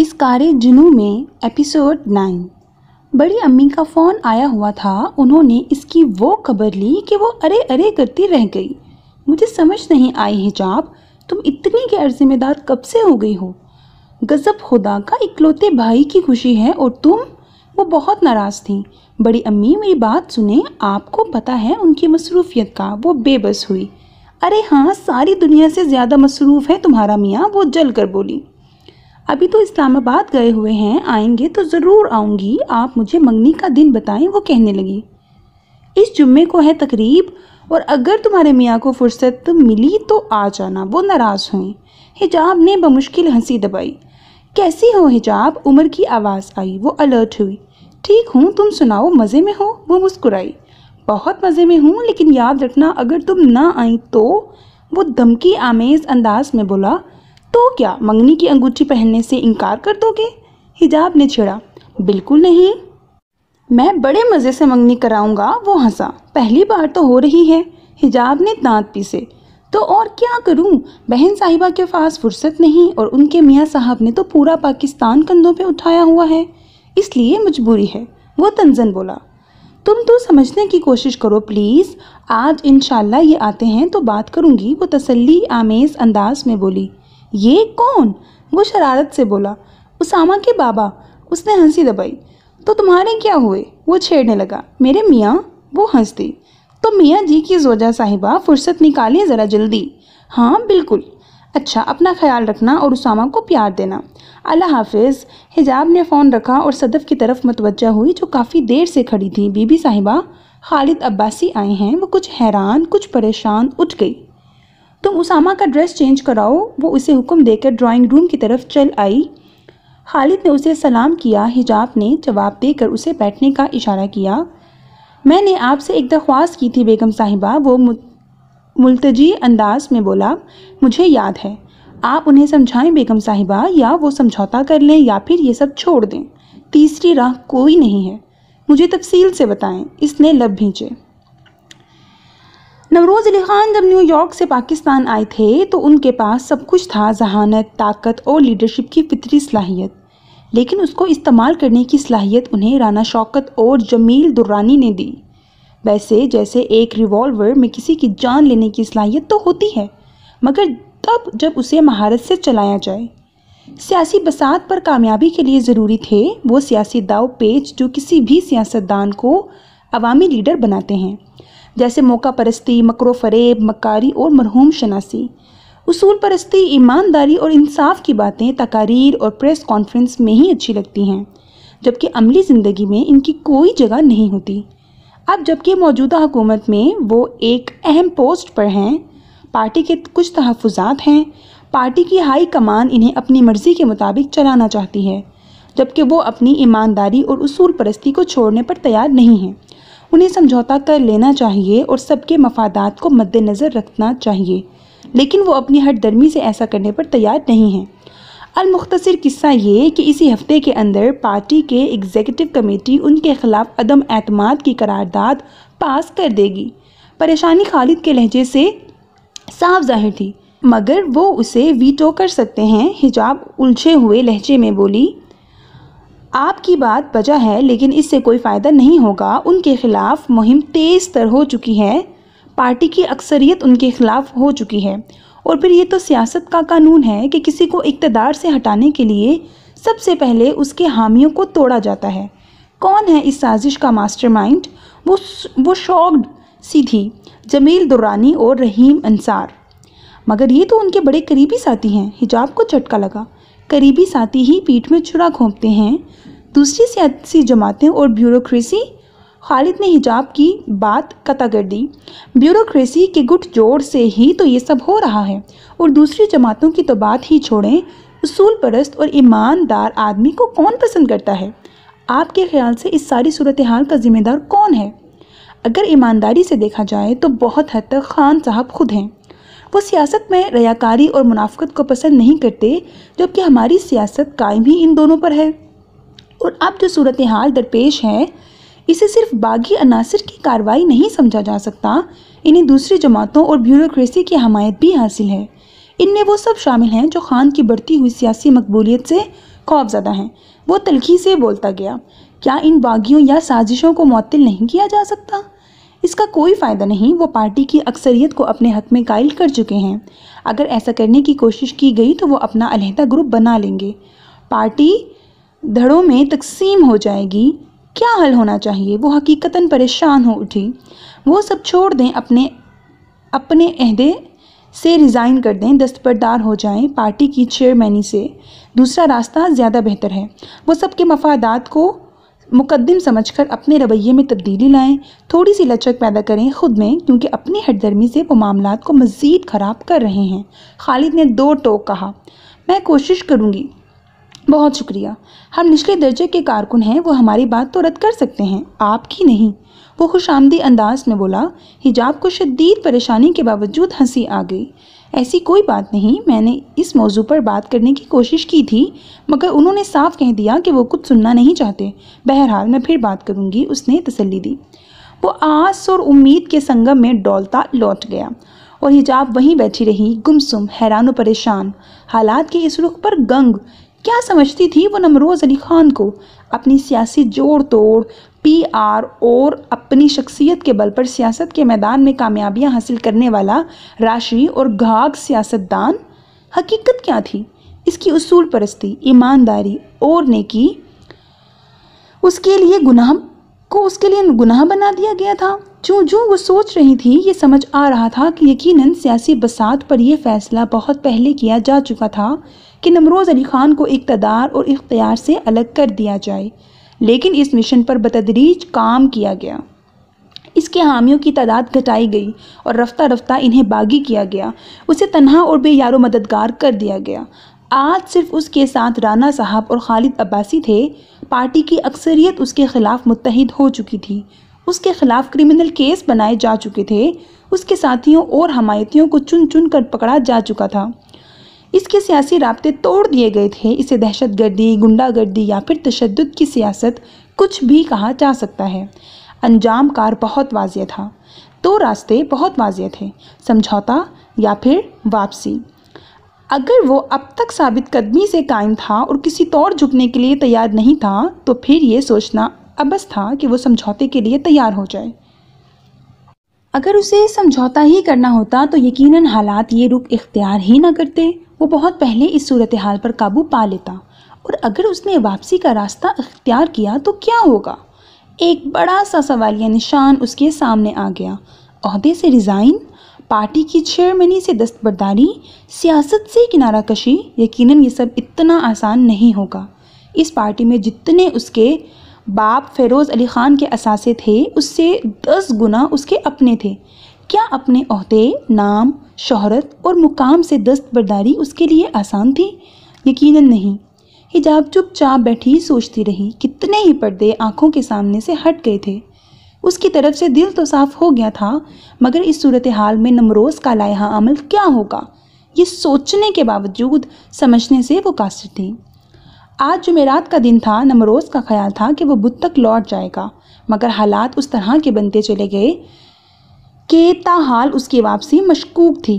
इस कारे जुनू में एपिसोड नाइन बड़ी अम्मी का फ़ोन आया हुआ था उन्होंने इसकी वो खबर ली कि वो अरे अरे करती रह गई मुझे समझ नहीं आई हिजाब तुम इतनी गैर जिम्मेदार कब से हो गई हो गज़ब खुदा का इकलौते भाई की खुशी है और तुम वो बहुत नाराज़ थी बड़ी अम्मी मेरी बात सुने आपको पता है उनकी मसरूफियत का वो बेबस हुई अरे हाँ सारी दुनिया से ज़्यादा मसरूफ़ है तुम्हारा मियाँ वो जल कर बोली अभी तो इस्लामाबाद गए हुए हैं आएंगे तो ज़रूर आऊँगी आप मुझे मंगनी का दिन बताएं वो कहने लगी इस जुम्मे को है तकरीब और अगर तुम्हारे मियाँ को फुर्सत मिली तो आ जाना वो नाराज़ हुई हिजाब ने बमुश्किल हंसी दबाई कैसी हो हिजाब उमर की आवाज़ आई वो अलर्ट हुई ठीक हूँ तुम सुनाओ मज़े में हो वो मुस्कुराई बहुत मज़े में हूँ लेकिन याद रखना अगर तुम ना आई तो वो धमकी आमेज़ अंदाज में बोला तो क्या मंगनी की अंगूठी पहनने से इनकार कर दोगे हिजाब ने छेड़ा बिल्कुल नहीं मैं बड़े मज़े से मंगनी कराऊंगा वो हंसा पहली बार तो हो रही है हिजाब ने दांत पीसे तो और क्या करूं बहन साहिबा के पास फुर्सत नहीं और उनके मियाँ साहब ने तो पूरा पाकिस्तान कंधों पे उठाया हुआ है इसलिए मजबूरी है वो तंजन बोला तुम तो समझने की कोशिश करो प्लीज़ आज इन ये आते हैं तो बात करूँगी वो तसल्ली आमेज़ अंदाज में बोली ये कौन वो शरारत से बोला उसामा के बाबा उसने हंसी दबाई तो तुम्हारे क्या हुए वो छेड़ने लगा मेरे मियाँ वो हंस दी तो मियाँ जी की जोजा साहिबा फुर्सत निकालिए ज़रा जल्दी हाँ बिल्कुल अच्छा अपना ख्याल रखना और उसामा को प्यार देना अल्लाह हाफिज़ हिजाब ने फ़ोन रखा और सदफ़ की तरफ मतवज हुई जो काफ़ी देर से खड़ी थी बीबी साहिबा खालिद अब्बासी आए हैं वो कुछ हैरान कुछ परेशान उठ गई तुम उसामा का ड्रेस चेंज कराओ वो उसे हुक्म देकर ड्राइंग रूम की तरफ चल आई खालिद ने उसे सलाम किया हिजाब ने जवाब देकर उसे बैठने का इशारा किया मैंने आपसे एक दरख्वास्त की थी बेगम साहिबा वो मुलतजी अंदाज में बोला मुझे याद है आप उन्हें समझाएं बेगम साहिबा या वो समझौता कर लें या फिर ये सब छोड़ दें तीसरी राह कोई नहीं है मुझे तफसील से बताएं इसने लब भींचे नवरोज़ अली ख़ान जब न्यूयॉर्क से पाकिस्तान आए थे तो उनके पास सब कुछ था जहानत ताकत और लीडरशिप की फितरी सलाहियत लेकिन उसको इस्तेमाल करने की सलाहियत उन्हें राना शौकत और जमील दुर्रानी ने दी वैसे जैसे एक रिवॉल्वर में किसी की जान लेने की सलाहियत तो होती है मगर तब जब उसे महारत से चलाया जाए सियासी बसात पर कामयाबी के लिए ज़रूरी थे वो सियासी दाव पेच जो किसी भी सियासतदान को अवामी लीडर बनाते हैं जैसे मौका परस्ती मकरो फरेब मकारी और मरहूम शनासी उसूल परस्ती ईमानदारी और इंसाफ की बातें तकारीर और प्रेस कॉन्फ्रेंस में ही अच्छी लगती हैं जबकि अमली ज़िंदगी में इनकी कोई जगह नहीं होती अब जबकि मौजूदा हुकूमत में वो एक अहम पोस्ट पर हैं पार्टी के कुछ तहफात हैं पार्टी की हाई कमान इन्हें अपनी मर्ज़ी के मुताबिक चलाना चाहती है जबकि वो अपनी ईमानदारी और उसूल परस्ती को छोड़ने पर तैयार नहीं हैं उन्हें समझौता कर लेना चाहिए और सबके मफादात को मद्देनज़र रखना चाहिए लेकिन वो अपनी हर दर्मी से ऐसा करने पर तैयार नहीं हैं अलमुख्तर किस्सा ये कि इसी हफ्ते के अंदर पार्टी के एग्जीक्यूटिव कमेटी उनके खिलाफ अदम अतमाद की करारदाद पास कर देगी परेशानी खालिद के लहजे से साफ जाहिर थी मगर वो उसे वीटो कर सकते हैं हिजाब उलझे हुए लहजे में बोली आपकी बात बजा है लेकिन इससे कोई फ़ायदा नहीं होगा उनके खिलाफ मुहिम तेज़ तर हो चुकी है पार्टी की अक्सरियत उनके खिलाफ हो चुकी है और फिर ये तो सियासत का कानून है कि किसी को इकतदार से हटाने के लिए सबसे पहले उसके हामियों को तोड़ा जाता है कौन है इस साजिश का मास्टरमाइंड वो वो शॉक्ड सी थी जमील दुरानी और रहीम अंसार मगर ये तो उनके बड़े करीबी साथी हैं हिजाब को झटका लगा करीबी साथी ही पीठ में छुरा घोंपते हैं दूसरी सियासी जमातें और ब्यूरोक्रेसी खालिद ने हिजाब की बात कता कर दी ब्यूरोक्रेसी के जोड़ से ही तो ये सब हो रहा है और दूसरी जमातों की तो बात ही छोड़ें उसूल परस्त और ईमानदार आदमी को कौन पसंद करता है आपके ख्याल से इस सारी सूरत हाल का ज़िम्मेदार कौन है अगर ईमानदारी से देखा जाए तो बहुत हद तक खान साहब खुद हैं वो सियासत में रयाकारी और मुनाफ्त को पसंद नहीं करते जबकि हमारी सियासत कायम ही इन दोनों पर है और अब जो सूरत हाल दरपेश है इसे सिर्फ बागी अनासर की कार्रवाई नहीं समझा जा सकता इन्हें दूसरी जमातों और ब्यूरोक्रेसी की हमायत भी हासिल है इनमें वो सब शामिल हैं जो खान की बढ़ती हुई सियासी मकबूलियत से खौफजदा हैं वो तलखी से बोलता गया क्या इन बागियों या साजिशों को मअतल नहीं किया जा सकता इसका कोई फ़ायदा नहीं वो पार्टी की अक्सरियत को अपने हक में कायल कर चुके हैं अगर ऐसा करने की कोशिश की गई तो वो अपना अलहदा ग्रुप बना लेंगे पार्टी धड़ों में तकसीम हो जाएगी क्या हल होना चाहिए वो हकीकता परेशान हो उठी वो सब छोड़ दें अपने अपने अहदे से रिज़ाइन कर दें दस्तबरदार हो जाएं पार्टी की चेयरमैनी से दूसरा रास्ता ज़्यादा बेहतर है वो सबके मफादात को मुकदम समझकर अपने रवैये में तब्दीली लाएं थोड़ी सी लचक पैदा करें खुद में क्योंकि अपनी हटदर्मी से वो मामला को मज़ीद ख़राब कर रहे हैं खालिद ने दो टोक कहा मैं कोशिश करूँगी बहुत शुक्रिया हम निचले दर्जे के कारकुन हैं वो हमारी बात तो रद्द कर सकते हैं आपकी नहीं वो खुश आमदी अंदाज में बोला हिजाब को शदीद परेशानी के बावजूद हंसी आ गई ऐसी कोई बात नहीं मैंने इस मौजू पर बात करने की कोशिश की थी मगर उन्होंने साफ कह दिया कि वो कुछ सुनना नहीं चाहते बहरहाल मैं फिर बात करूँगी उसने तसली दी वो आस और उम्मीद के संगम में डोलता लौट गया और हिजाब वहीं बैठी रही गुमसुम हैरान परेशान हालात के इस रुख पर गंग क्या समझती थी वो नमरोज़ अली खान को अपनी सियासी जोड़ तोड़ पी आर और अपनी शख्सियत के बल पर सियासत के मैदान में कामयाबियां हासिल करने वाला राशि और घाघ सियासतदान हकीकत क्या थी इसकी उसूल परस्ती ईमानदारी और नेकी उसके लिए गुनाह को उसके लिए गुनाह बना दिया गया था जो जो वो सोच रही थी ये समझ आ रहा था कि यकीनन सियासी बसात पर यह फैसला बहुत पहले किया जा चुका था कि नमरोज़ अली ख़ान को इकतदार और इख्तियार से अलग कर दिया जाए लेकिन इस मिशन पर बतदरीज काम किया गया इसके हामियों की तादाद घटाई गई और रफ्ता रफ्ता इन्हें बागी किया गया उसे तनहा और बेयारो मददगार कर दिया गया आज सिर्फ उसके साथ राना साहब और खालिद अब्बासी थे पार्टी की अक्सरियत उसके खिलाफ मुतहद हो चुकी थी उसके खिलाफ क्रिमिनल केस बनाए जा चुके थे उसके साथियों और हमायतियों को चुन चुन कर पकड़ा जा चुका था इसके सियासी रबते तोड़ दिए गए थे इसे दहशत गर्दी गुंडागर्दी या फिर तशद की सियासत कुछ भी कहा जा सकता है अंजाम कार बहुत वाजिया था दो रास्ते बहुत वाजिया थे समझौता या फिर वापसी अगर वो अब तक साबित कदमी से कायम था और किसी तौर झुकने के लिए तैयार नहीं था तो फिर ये सोचना अबस था कि वो समझौते के लिए तैयार हो जाए अगर उसे समझौता ही करना होता तो यकीनन हालात ये रुख इख्तियार ही ना करते वो बहुत पहले इस सूरत हाल पर काबू पा लेता और अगर उसने वापसी का रास्ता अख्तियार किया तो क्या होगा एक बड़ा सा सवालिया निशान उसके सामने आ गया अहदे से रिज़ाइन पार्टी की चेयरमैनी से दस्तबरदारी सियासत से किनारा कशी यकीनन ये सब इतना आसान नहीं होगा इस पार्टी में जितने उसके बाप फेरोज़ अली ख़ान के असासे थे उससे दस गुना उसके अपने थे क्या अपने अहदे नाम शहरत और मुकाम से दस्तबरदारी उसके लिए आसान थी यकीनन नहीं हिजाब चुपचाप बैठी सोचती रही कितने ही पर्दे आंखों के सामने से हट गए थे उसकी तरफ से दिल तो साफ हो गया था मगर इस सूरत हाल में नमरोज़ का लाहा अमल क्या होगा ये सोचने के बावजूद समझने से वो कासर थी आज जुमेरात का दिन था नमरोज़ का ख्याल था कि वो बुद तक लौट जाएगा मगर हालात उस तरह के बनते चले गए के ताहाल उसकी वापसी मशकूक थी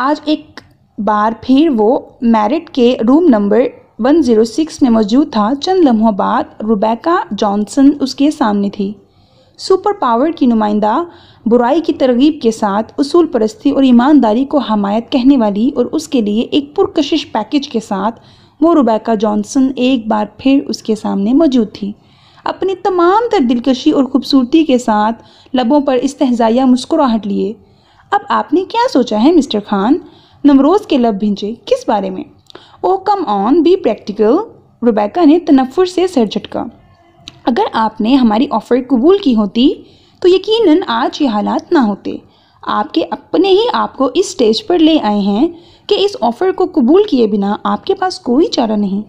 आज एक बार फिर वो मैरिट के रूम नंबर 106 में मौजूद था चंद लम्हों बाद रुबैका जॉनसन उसके सामने थी सुपर पावर की नुमाइंदा बुराई की तरगीब के साथ उसूल परस्ती और ईमानदारी को हमायत कहने वाली और उसके लिए एक पुरकशिश पैकेज के साथ वो रुबैका जॉनसन एक बार फिर उसके सामने मौजूद थी अपनी तमाम तर दिलकशी और ख़ूबसूरती के साथ लबों पर इस्तजाया मुस्कुराहट लिए अब आपने क्या सोचा है मिस्टर खान नवरोज़ के लब भिंचे किस बारे में oh come on be practical Rubaika ने तनफ़ुर से सर झटका अगर आपने हमारी ऑफ़र कबूल की होती तो यकीनन आज ये हालात ना होते आपके अपने ही आपको इस स्टेज पर ले आए हैं कि इस ऑफ़र को कबूल किए बिना आपके पास कोई चारा नहीं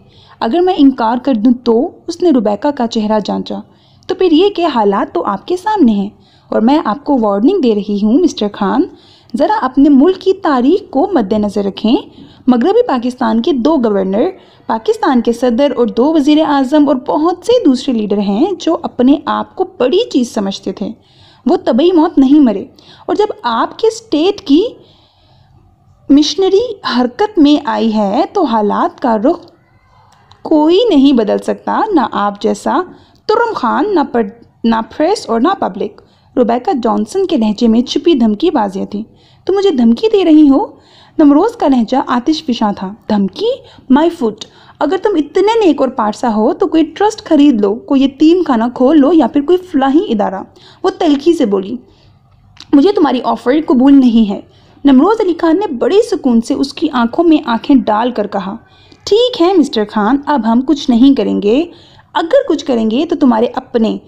अगर मैं इनकार कर दूं तो उसने रुबैका का चेहरा जांचा तो फिर ये क्या हालात तो आपके सामने हैं और मैं आपको वार्निंग दे रही हूँ मिस्टर खान ज़रा अपने मुल्क की तारीख को मद्देनज़र रखें मगरबी पाकिस्तान के दो गवर्नर पाकिस्तान के सदर और दो वज़ी अजम और बहुत से दूसरे लीडर हैं जो अपने आप को बड़ी चीज़ समझते थे वो तबई मौत नहीं मरे और जब आपके स्टेट की मिशनरी हरकत में आई है तो हालात का रुख कोई नहीं बदल सकता ना आप जैसा तुरम खान ना पर ना प्रेस और ना पब्लिक रुबैका जॉनसन के लहजे में छुपी धमकी बाजिया थी तो मुझे धमकी दे रही हो नमरोज़ का लहजा आतिश पिशा था धमकी माई फुट अगर तुम इतने नेक और पारसा हो तो कोई ट्रस्ट खरीद लो कोई यतीम खाना खोल लो या फिर कोई फलाही इदारा वो तलखी से बोली मुझे तुम्हारी ऑफर कबूल नहीं है नमरोज़ अली खान ने बड़े सुकून से उसकी आंखों में आंखें डाल कर कहा ठीक है मिस्टर खान अब हम कुछ नहीं करेंगे अगर कुछ करेंगे तो तुम्हारे अपने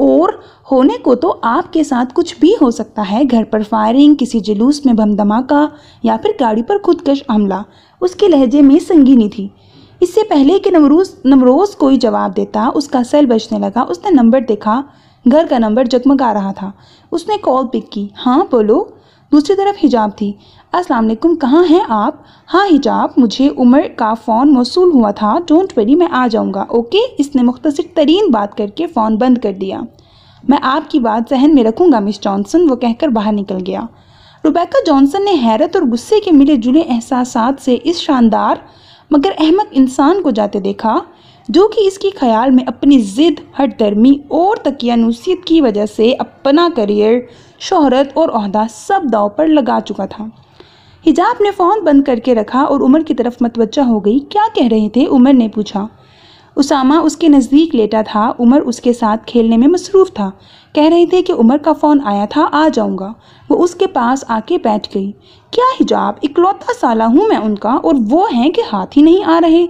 और होने को तो आपके साथ कुछ भी हो सकता है घर पर फायरिंग किसी जुलूस में बम धमाका या फिर गाड़ी पर खुदकश हमला उसके लहजे में संगीनी थी इससे पहले कि नमरूज नमरोज कोई जवाब देता उसका सेल बजने लगा उसने नंबर देखा घर का नंबर जगमगा रहा था उसने कॉल पिक की हाँ बोलो दूसरी तरफ हिजाब थी अस्सलाम वालेकुम कहाँ हैं आप हाँ हिजाब मुझे उमर का फ़ोन मौसू हुआ था डोंट वरी मैं आ जाऊँगा ओके इसने मुख्तर तरीन बात करके फ़ोन बंद कर दिया मैं आपकी बात जहन में रखूँगा मिस जॉनसन वो कहकर बाहर निकल गया रुबैका जॉनसन ने हैरत और गुस्से के मिले जुले एहसास से इस शानदार मगर अहमद इंसान को जाते देखा जो कि इसकी ख्याल में अपनी ज़िद हट दर्मी और तकियानूसीत की वजह से अपना करियर शोहरत और अहदा सब दाव पर लगा चुका था हिजाब ने फ़ोन बंद करके रखा और उमर की तरफ मतवजा हो गई क्या कह रहे थे उमर ने पूछा उसामा उसके नज़दीक लेटा था उमर उसके साथ खेलने में मसरूफ़ था कह रहे थे कि उमर का फ़ोन आया था आ जाऊंगा वो उसके पास आके बैठ गई क्या हिजाब इकलौता साला हूँ मैं उनका और वो हैं कि हाथ ही नहीं आ रहे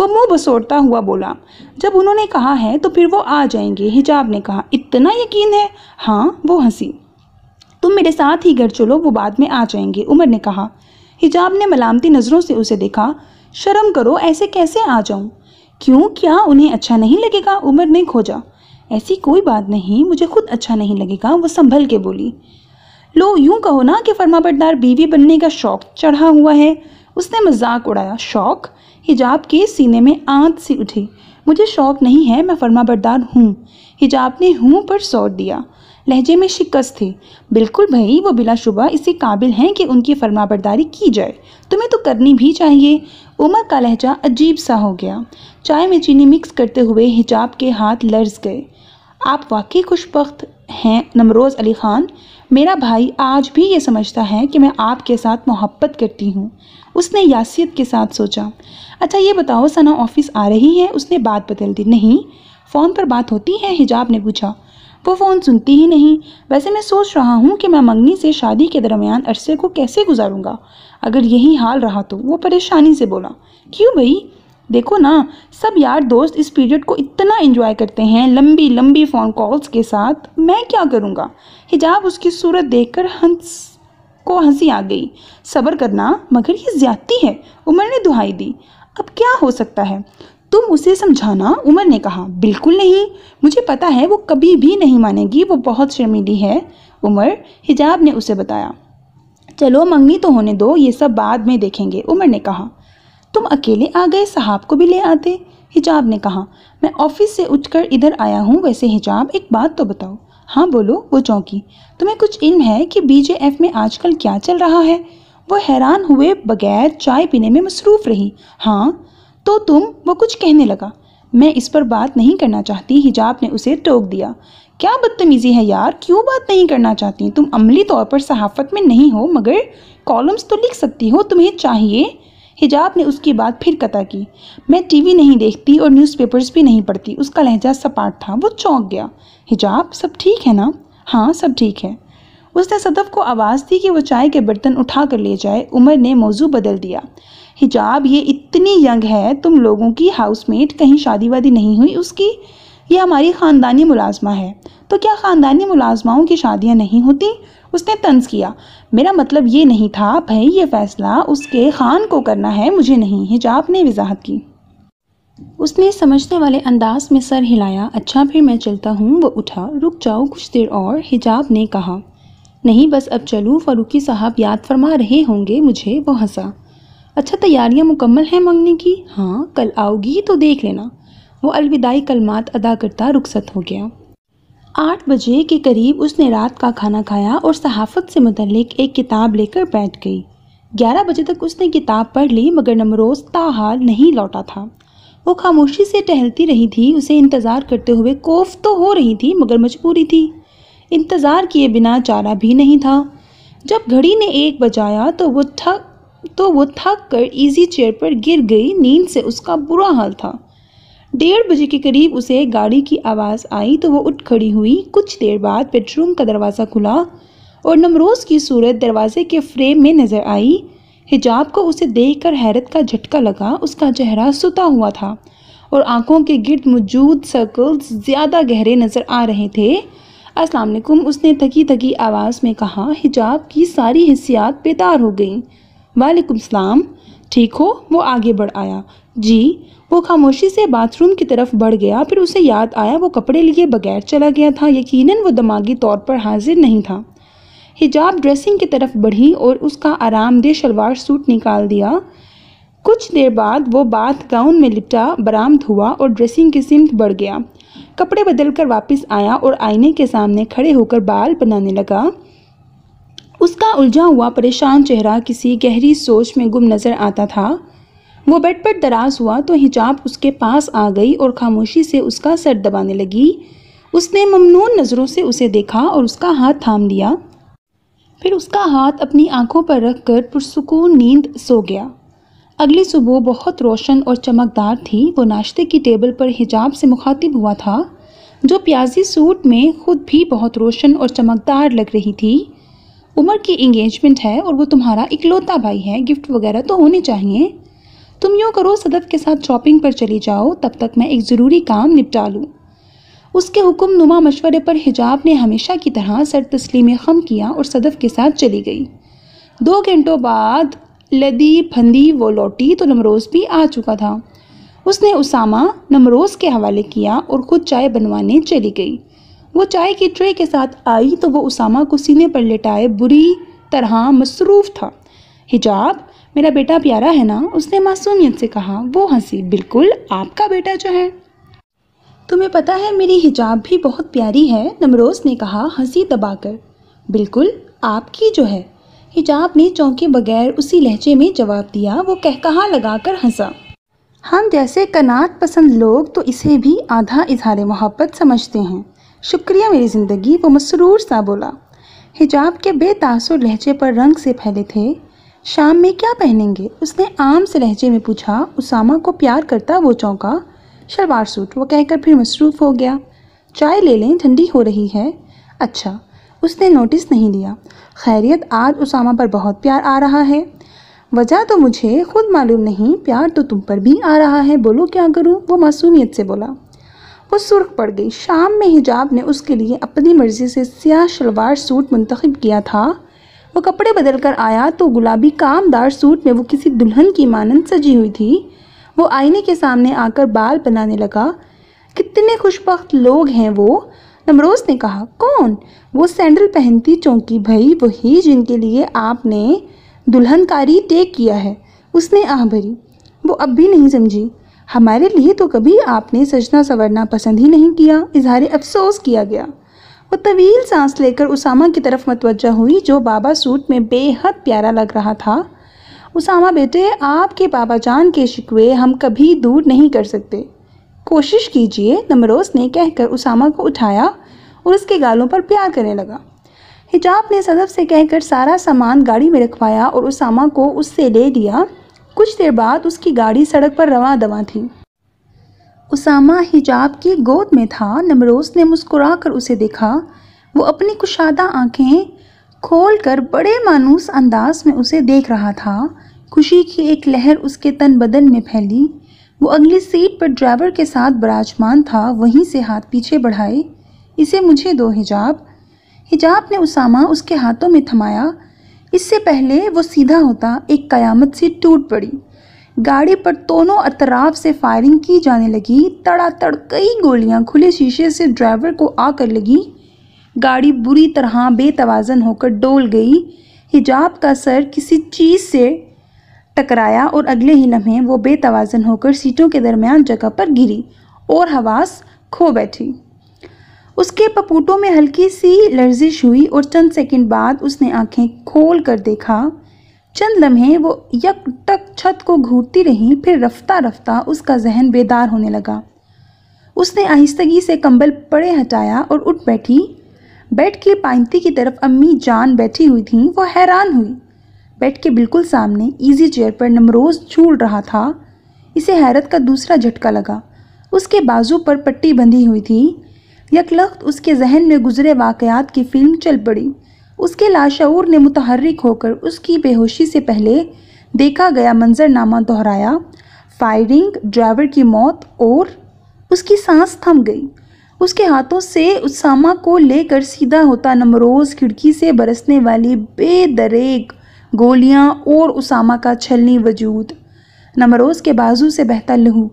वो मुंह बसोड़ता हुआ बोला जब उन्होंने कहा है तो फिर वो आ जाएंगे हिजाब ने कहा इतना यकीन है हाँ वो हंसी तुम मेरे साथ ही घर चलो वो बाद में आ जाएंगे उमर ने कहा हिजाब ने मलामती नज़रों से उसे देखा शर्म करो ऐसे कैसे आ जाऊँ क्यों क्या उन्हें अच्छा नहीं लगेगा उमर ने खोजा ऐसी कोई बात नहीं मुझे खुद अच्छा नहीं लगेगा वो संभल के बोली लो यूं कहो ना कि फर्माबरदार बीवी बनने का शौक चढ़ा हुआ है उसने मजाक उड़ाया शौक हिजाब के सीने में आंत सी उठी मुझे शौक नहीं है मैं फर्माबरदार हूँ हिजाब ने हूँ पर सौर दिया लहजे में शिकस्त थी बिल्कुल भाई वो बिलाशुबा इसी काबिल हैं कि उनकी फरमाबरदारी की जाए तुम्हें तो करनी भी चाहिए उमर का लहजा अजीब सा हो गया चाय में चीनी मिक्स करते हुए हिजाब के हाथ लर्ज गए आप वाकई खुशबख्त हैं नमरोज़ अली ख़ान मेरा भाई आज भी ये समझता है कि मैं आपके साथ मोहब्बत करती हूँ उसने यासियत के साथ सोचा अच्छा ये बताओ सना ऑफिस आ रही है उसने बात बदल दी नहीं फ़ोन पर बात होती है हिजाब ने पूछा वो फ़ोन सुनती ही नहीं वैसे मैं सोच रहा हूँ कि मैं मंगनी से शादी के दरमियान अरसे को कैसे गुजारूंगा अगर यही हाल रहा तो वो परेशानी से बोला क्यों भाई देखो ना सब यार दोस्त इस पीरियड को इतना इन्जॉय करते हैं लंबी लंबी फ़ोन कॉल्स के साथ मैं क्या करूँगा हिजाब उसकी सूरत कर हंस को हंसी आ गई सब्र करना मगर ये ज्यादती है उमर ने दुहाई दी अब क्या हो सकता है तुम उसे समझाना उमर ने कहा बिल्कुल नहीं मुझे पता है वो कभी भी नहीं मानेगी वो बहुत शर्मीली है उमर हिजाब ने उसे बताया चलो मंगनी तो होने दो ये सब बाद में देखेंगे उमर ने कहा तुम अकेले आ गए साहब को भी ले आते हिजाब ने कहा मैं ऑफिस से उठकर इधर आया हूँ वैसे हिजाब एक बात तो बताओ हाँ बोलो वो चौंकी तुम्हें कुछ इन है कि बीजेएफ में आजकल क्या चल रहा है वो हैरान हुए बगैर चाय पीने में मसरूफ़ रही हाँ तो तुम वो कुछ कहने लगा मैं इस पर बात नहीं करना चाहती हिजाब ने उसे टोक दिया क्या बदतमीज़ी है यार क्यों बात नहीं करना चाहती तुम अमली तौर पर सहाफ़त में नहीं हो मगर कॉलम्स तो लिख सकती हो तुम्हें चाहिए हिजाब ने उसकी बात फिर कता की मैं टीवी नहीं देखती और न्यूज़पेपर्स भी नहीं पढ़ती उसका लहजा सपाट था वो चौंक गया हिजाब सब ठीक है ना हाँ सब ठीक है उसने सदफ़ को आवाज़ दी कि वो चाय के बर्तन उठा कर ले जाए उमर ने मौजू बदल दिया हिजाब ये इतनी यंग है तुम लोगों की हाउसमेट कहीं शादी वादी नहीं हुई उसकी ये हमारी ख़ानदानी मुलाजमा है तो क्या ख़ानदानी मुलाजमाओं की शादियाँ नहीं होती उसने तंज किया मेरा मतलब ये नहीं था भाई ये फ़ैसला उसके ख़ान को करना है मुझे नहीं हिजाब ने वजाहत की उसने समझने वाले अंदाज में सर हिलाया अच्छा फिर मैं चलता हूँ वो उठा रुक जाओ कुछ देर और हिजाब ने कहा नहीं बस अब चलूँ फ़रूकी साहब याद फरमा रहे होंगे मुझे वो हंसा अच्छा तैयारियां मुकम्मल हैं मंगनी की हाँ कल आओगी तो देख लेना वो अलविदाई कलमात अदा करता रुखसत हो गया आठ बजे के करीब उसने रात का खाना खाया और सहाफत से मतलब एक किताब लेकर बैठ गई ग्यारह बजे तक उसने किताब पढ़ ली मगर नमरोज ताहाल नहीं लौटा था वो खामोशी से टहलती रही थी उसे इंतज़ार करते हुए कोफ तो हो रही थी मगर मजबूरी थी इंतज़ार किए बिना चारा भी नहीं था जब घड़ी ने एक बजाया तो वो ठक तो वो थक कर ईजी चेयर पर गिर गई नींद से उसका बुरा हाल था डेढ़ बजे के करीब उसे गाड़ी की आवाज़ आई तो वो उठ खड़ी हुई कुछ देर बाद बेडरूम का दरवाज़ा खुला और नमरोज़ की सूरत दरवाजे के फ्रेम में नज़र आई हिजाब को उसे देखकर हैरत का झटका लगा उसका चेहरा सुता हुआ था और आंखों के गिर्द मौजूद सर्कल्स ज़्यादा गहरे नज़र आ रहे थे अस्सलाम वालेकुम उसने थकी थकी आवाज़ में कहा हिजाब की सारी हिस्सियात बेदार हो गईं वालेकुम सलाम ठीक हो वो आगे बढ़ आया जी वो खामोशी से बाथरूम की तरफ बढ़ गया फिर उसे याद आया वो कपड़े लिए बगैर चला गया था यकीनन वो दिमागी तौर पर हाजिर नहीं था हिजाब ड्रेसिंग की तरफ बढ़ी और उसका आरामदेह शलवार सूट निकाल दिया कुछ देर बाद वो बाथ गाउन में लिपटा बरामद हुआ और ड्रेसिंग की सिमत बढ़ गया कपड़े बदल कर वापस आया और आईने के सामने खड़े होकर बाल बनाने लगा उसका उलझा हुआ परेशान चेहरा किसी गहरी सोच में गुम नज़र आता था वो बेड पर दराज हुआ तो हिजाब उसके पास आ गई और खामोशी से उसका सर दबाने लगी उसने ममनून नज़रों से उसे देखा और उसका हाथ थाम लिया फिर उसका हाथ अपनी आंखों पर रख कर पुरसकून नींद सो गया अगली सुबह बहुत रोशन और चमकदार थी वो नाश्ते की टेबल पर हिजाब से मुखातिब हुआ था जो प्याजी सूट में खुद भी बहुत रोशन और चमकदार लग रही थी उमर की इंगेजमेंट है और वो तुम्हारा इकलौता भाई है गिफ्ट वगैरह तो होने चाहिए तुम यूँ करो सदफ के साथ शॉपिंग पर चली जाओ तब तक मैं एक ज़रूरी काम निपटा लूँ उसके हुक्म नुमा मशवरे पर हिजाब ने हमेशा की तरह सर तस्लीम खम किया और सदफ के साथ चली गई दो घंटों बाद लदी फंदी वो लौटी तो नमरोज़ भी आ चुका था उसने उसामा नमरोज़ के हवाले किया और ख़ुद चाय बनवाने चली गई वो चाय की ट्रे के साथ आई तो वो उसामा को सीने पर लेटाए बुरी तरह मसरूफ़ था हिजाब मेरा बेटा प्यारा है ना उसने मासूमियत से कहा वो हंसी बिल्कुल आपका बेटा जो है तुम्हें पता है मेरी हिजाब भी बहुत प्यारी है नमरोज ने कहा हंसी दबाकर बिल्कुल आपकी जो है हिजाब ने चौंके बगैर उसी लहजे में जवाब दिया वो कहकहा लगाकर हंसा हम जैसे कनात पसंद लोग तो इसे भी आधा इजहार मोहब्बत समझते हैं शुक्रिया मेरी ज़िंदगी वो मसरूर सा बोला हिजाब के बेतासुर लहजे पर रंग से फैले थे शाम में क्या पहनेंगे उसने आम से लहजे में पूछा उसामा को प्यार करता वो चौंका शलवार सूट वो कहकर फिर मसरूफ़ हो गया चाय ले लें ठंडी हो रही है अच्छा उसने नोटिस नहीं लिया खैरियत आज उसामा पर बहुत प्यार आ रहा है वजह तो मुझे खुद मालूम नहीं प्यार तो तुम पर भी आ रहा है बोलो क्या करूँ वो मासूमियत से बोला वो सुर्ख पड़ गई शाम में हिजाब ने उसके लिए अपनी मर्ज़ी से सियाह शलवार सूट मुंतखब किया था वो कपड़े बदल कर आया तो गुलाबी कामदार सूट में वो किसी दुल्हन की मानंद सजी हुई थी वो आईने के सामने आकर बाल बनाने लगा कितने खुशबक लोग हैं वो नमरोज ने कहा कौन वो सैंडल पहनती चौंकी भई वही जिनके लिए आपने दुल्हनकारी टेक किया है उसने आह भरी वो अब भी नहीं समझी हमारे लिए तो कभी आपने सजना संवरना पसंद ही नहीं किया इजहार अफसोस किया गया वो तवील सांस लेकर उसामा की तरफ मतवजा हुई जो बाबा सूट में बेहद प्यारा लग रहा था उसामा बेटे आपके बाबा जान के शिकवे हम कभी दूर नहीं कर सकते कोशिश कीजिए नमरोस ने कहकर उसामा को उठाया और उसके गालों पर प्यार करने लगा हिजाब ने सदफ से कहकर सारा सामान गाड़ी में रखवाया और उसामा को उससे ले लिया कुछ देर बाद उसकी गाड़ी सड़क पर रवा दवा थी उसामा हिजाब की गोद में था नमरोज ने मुस्कुरा कर उसे देखा वो अपनी कुशादा आंखें खोल कर बड़े मानूस अंदाज में उसे देख रहा था खुशी की एक लहर उसके तन बदन में फैली वो अगली सीट पर ड्राइवर के साथ बराजमान था वहीं से हाथ पीछे बढ़ाए इसे मुझे दो हिजाब हिजाब ने उसामा उसके हाथों में थमाया इससे पहले वो सीधा होता एक कयामत से टूट पड़ी गाड़ी पर दोनों अतराफ से फायरिंग की जाने लगी तड़ातड़ कई गोलियां खुले शीशे से ड्राइवर को आकर लगी गाड़ी बुरी तरह बेतवाजन होकर डोल गई हिजाब का सर किसी चीज़ से टकराया और अगले ही लम्हे वो बेतवाजन होकर सीटों के दरमियान जगह पर गिरी और हवास खो बैठी उसके पपूटों में हल्की सी लर्जिश हुई और चंद सेकंड बाद उसने आंखें खोल कर देखा चंद लम्हे वो यक टक छत को घूरती रही फिर रफ्ता रफ्ता उसका जहन बेदार होने लगा उसने आहिस्तगी से कंबल पड़े हटाया और उठ बैठी बेड की पाइंती की तरफ अम्मी जान बैठी हुई थीं वो हैरान हुई बेड के बिल्कुल सामने इजी चेयर पर नमरोज झूल रहा था इसे हैरत का दूसरा झटका लगा उसके बाजू पर पट्टी बंधी हुई थी यकलख्त उसके जहन में गुजरे वाक़ात की फ़िल्म चल पड़ी उसके लाशूर ने मुतहरक होकर उसकी बेहोशी से पहले देखा गया मंजरनामा दोहराया फायरिंग ड्राइवर की मौत और उसकी सांस थम गई उसके हाथों से उसामा को लेकर सीधा होता नमरोज़ खिड़की से बरसने वाली बेदरेक गोलियां और उसामा का छलनी वजूद नमरोज़ के बाजू से बहता लहू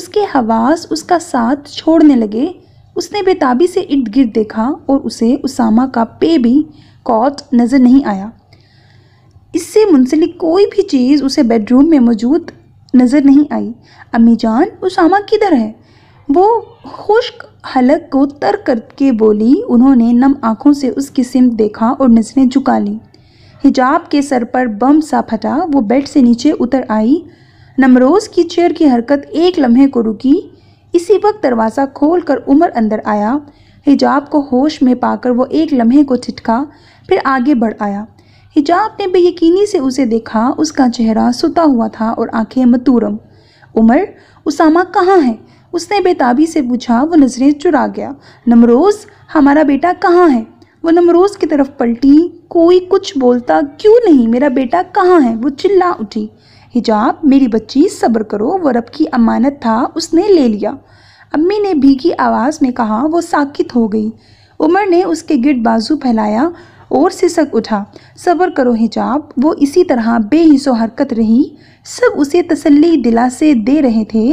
उसके हवास उसका साथ छोड़ने लगे उसने बेताबी से इर्द गिर्द देखा और उसे उसामा का पे भी कॉट नज़र नहीं आया इससे मुंसलिक कोई भी चीज़ उसे बेडरूम में मौजूद नज़र नहीं आई अम्मी जान उसामा किधर है वो खुश्क हलक को तर करके बोली उन्होंने नम आँखों से उसकी सिमत देखा और नज़रें झुका ली हिजाब के सर पर बम सा फटा वो बेड से नीचे उतर आई नमरोज़ की चेयर की हरकत एक लम्हे को रुकी इसी वक्त दरवाज़ा खोल कर उमर अंदर आया हिजाब को होश में पाकर वो एक लम्हे को छिटका फिर आगे बढ़ आया हिजाब ने बेयकीनी से उसे देखा उसका चेहरा सुता हुआ था और आंखें मतूरम उमर उसामा कहाँ है उसने बेताबी से पूछा वो नज़रें चुरा गया नमरोज़ हमारा बेटा कहाँ है वो नमरोज़ की तरफ पलटी कोई कुछ बोलता क्यों नहीं मेरा बेटा कहाँ है वो चिल्ला उठी हिजाब मेरी बच्ची सब्र करो वो रब की अमानत था उसने ले लिया अम्मी ने भीगी आवाज़ में कहा वो साकित हो गई उमर ने उसके गिर बाजू फैलाया और सिसक उठा सब्र करो हिजाब वो इसी तरह बेहिसो हरकत रही सब उसे तसल्ली दिला से दे रहे थे